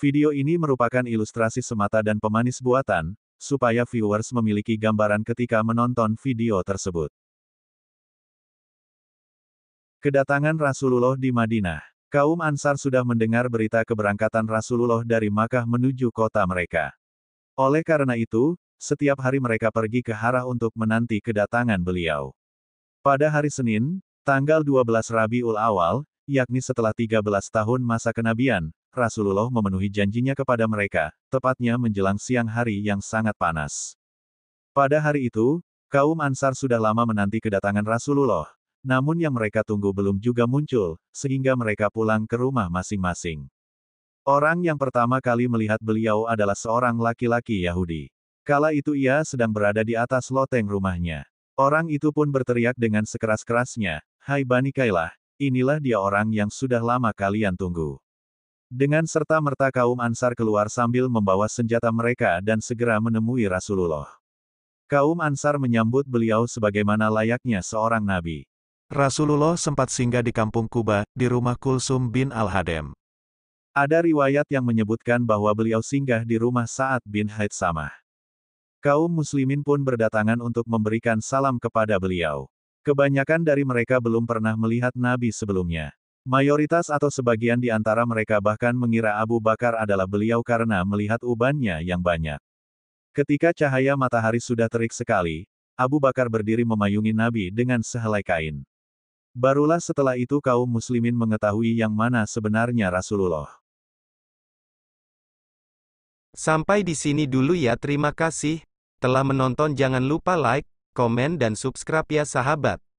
Video ini merupakan ilustrasi semata dan pemanis buatan, supaya viewers memiliki gambaran ketika menonton video tersebut. Kedatangan Rasulullah di Madinah. Kaum Ansar sudah mendengar berita keberangkatan Rasulullah dari Makkah menuju kota mereka. Oleh karena itu, setiap hari mereka pergi ke Harah untuk menanti kedatangan beliau. Pada hari Senin, tanggal 12 Rabiul Awal, yakni setelah 13 tahun masa kenabian, Rasulullah memenuhi janjinya kepada mereka, tepatnya menjelang siang hari yang sangat panas. Pada hari itu, kaum Ansar sudah lama menanti kedatangan Rasulullah, namun yang mereka tunggu belum juga muncul, sehingga mereka pulang ke rumah masing-masing. Orang yang pertama kali melihat beliau adalah seorang laki-laki Yahudi. Kala itu ia sedang berada di atas loteng rumahnya. Orang itu pun berteriak dengan sekeras-kerasnya, Hai Bani Kailah, inilah dia orang yang sudah lama kalian tunggu. Dengan serta-merta kaum Ansar keluar sambil membawa senjata mereka dan segera menemui Rasulullah. Kaum Ansar menyambut beliau sebagaimana layaknya seorang nabi. Rasulullah sempat singgah di kampung Kuba, di rumah Kulsum bin Al-Hadem. Ada riwayat yang menyebutkan bahwa beliau singgah di rumah Sa'ad bin Haitsamah. Kaum muslimin pun berdatangan untuk memberikan salam kepada beliau. Kebanyakan dari mereka belum pernah melihat Nabi sebelumnya. Mayoritas atau sebagian di antara mereka bahkan mengira Abu Bakar adalah beliau karena melihat ubannya yang banyak. Ketika cahaya matahari sudah terik sekali, Abu Bakar berdiri memayungi Nabi dengan sehelai kain. Barulah setelah itu kaum muslimin mengetahui yang mana sebenarnya Rasulullah. Sampai di sini dulu ya terima kasih, telah menonton jangan lupa like, komen dan subscribe ya sahabat.